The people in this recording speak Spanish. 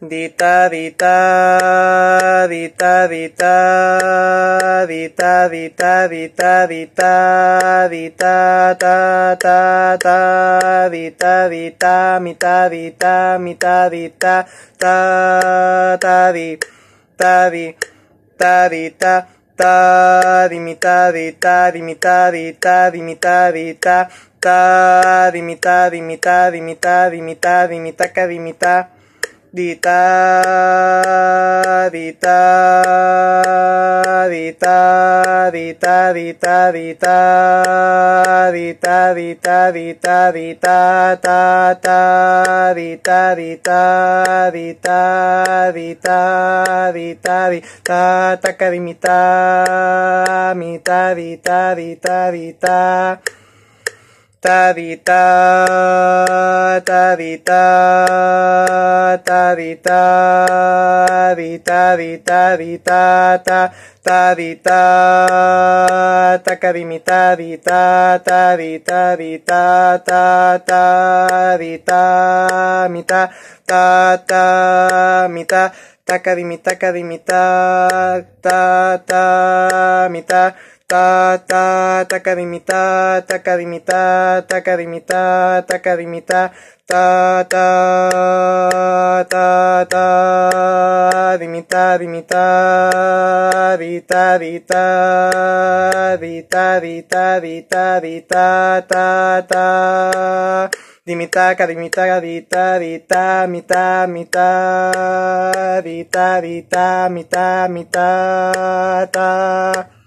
Dita, dita, dita, dita, dita, dita, dita, dita, dita, ta, ta, ta, dita, dita, mita, dita, mita, dita, ta, ta, di, ta, di, ta, di, ta, ta, di, mi, ta, di, ta, di, mi, ta, di, ta, di, mi, ta, di, ta, ta, di, mi, ta, di, mi, ta, di, mi, ta, di, mi, ta, di, mi, ta, di, mi, ta, di, mi, ta, Vita, vita, vita, vita, vita, vita, vita, vita, vita, vita, ta, ta, vita, vita, vita, vita, vita, vita, ta, ta, vita, vita, vita, vita. Ta vita ta vita, vita, vita, ta, tabita, ta vita, ta vita, ta, ta, vita, ta, ta, mita, takadimita, ta ta, ta, ta ta ta ta ta ta mi ta ta ta ta dimita dimita dita ta ta dita dita dita ta ta dimita ta di ta di ta mi ta mi ta ta